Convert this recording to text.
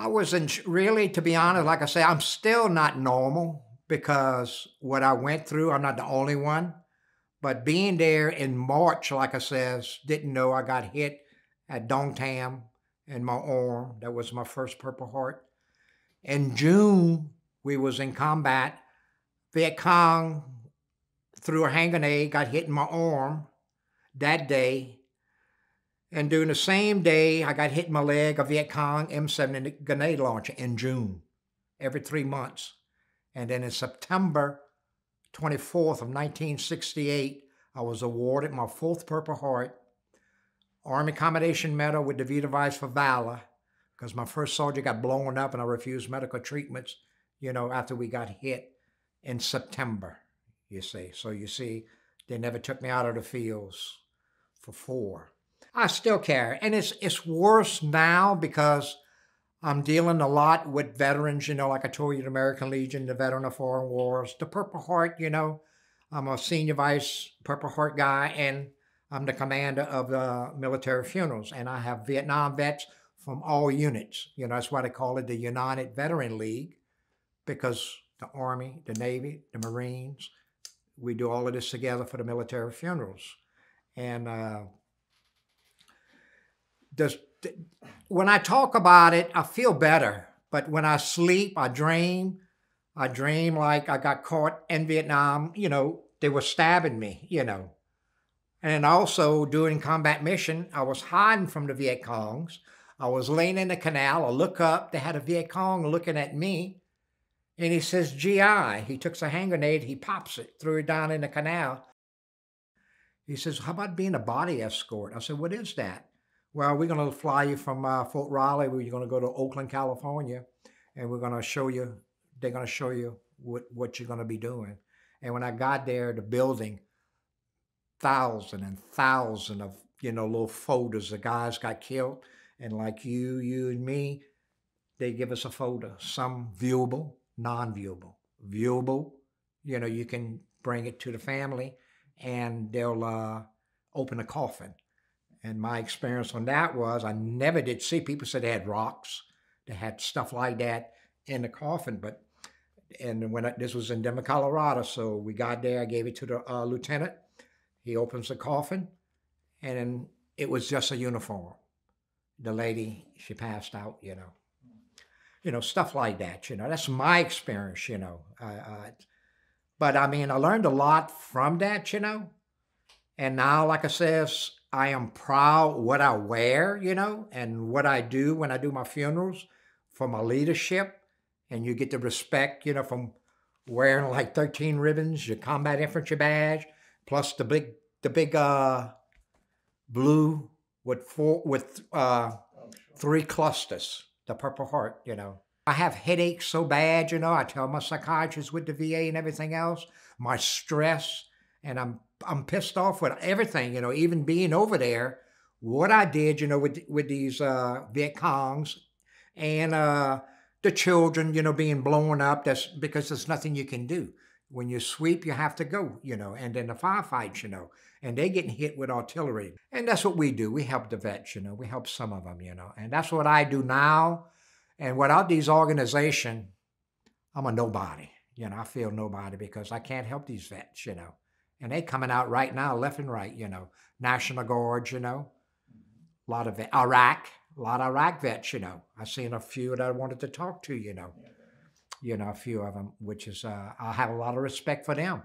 I was not really, to be honest, like I say, I'm still not normal because what I went through, I'm not the only one. But being there in March, like I says, didn't know I got hit at Dong Tam in my arm. That was my first Purple Heart. In June, we was in combat. Viet Cong threw a hand grenade, got hit in my arm that day. And during the same day, I got hit in my leg a Viet Cong M70 grenade launcher in June, every three months. And then in September 24th of 1968, I was awarded my fourth Purple Heart, Army Commendation Medal with the V Device for Valor, because my first soldier got blown up and I refused medical treatments, you know, after we got hit in September, you see. So you see, they never took me out of the fields for four. I still care. And it's it's worse now because I'm dealing a lot with veterans, you know, like I told you, the American Legion, the Veteran of Foreign Wars, the Purple Heart, you know. I'm a senior vice Purple Heart guy, and I'm the commander of the military funerals. And I have Vietnam vets from all units. You know, that's why they call it the United Veteran League, because the Army, the Navy, the Marines, we do all of this together for the military funerals. And uh, does when I talk about it, I feel better. But when I sleep, I dream. I dream like I got caught in Vietnam. You know, they were stabbing me. You know, and also doing combat mission, I was hiding from the Viet Congs. I was laying in the canal. I look up. They had a Viet Cong looking at me. And he says, GI. He takes a hand grenade, he pops it, threw it down in the canal. He says, How about being a body escort? I said, What is that? Well, we're going to fly you from uh, Fort Riley. We're going to go to Oakland, California, and we're going to show you. They're going to show you what what you're going to be doing. And when I got there, the building, thousand and thousand of you know little folders. The guys got killed, and like you, you and me, they give us a folder. Some viewable, non-viewable, viewable. You know, you can bring it to the family, and they'll uh, open a coffin and my experience on that was I never did see people said they had rocks, they had stuff like that in the coffin. But and when I, this was in Denver, Colorado, so we got there, I gave it to the uh, lieutenant. He opens the coffin, and it was just a uniform. The lady, she passed out, you know, you know stuff like that. You know, that's my experience. You know, uh, uh, but I mean, I learned a lot from that. You know, and now, like I says, I am proud what I wear, you know, and what I do when I do my funerals for my leadership. And you get the respect, you know, from wearing like 13 ribbons, your combat infantry badge, plus the big the big uh blue with four with uh three clusters, the purple heart, you know. I have headaches so bad, you know, I tell my psychiatrist with the VA and everything else, my stress, and I'm I'm pissed off with everything, you know, even being over there, what I did, you know, with with these uh, Viet Congs and uh, the children, you know, being blown up. That's because there's nothing you can do. When you sweep, you have to go, you know, and then the firefights, you know, and they getting hit with artillery. And that's what we do. We help the vets, you know, we help some of them, you know, and that's what I do now. And without these organization, I'm a nobody. You know, I feel nobody because I can't help these vets, you know. And they coming out right now, left and right, you know. National Guards, you know. A mm-hmm. lot of Iraq, a lot of Iraq vets, you know. I seen a few that I wanted to talk to, you know. You know, a few of them, which is, uh, I have a lot of respect for them.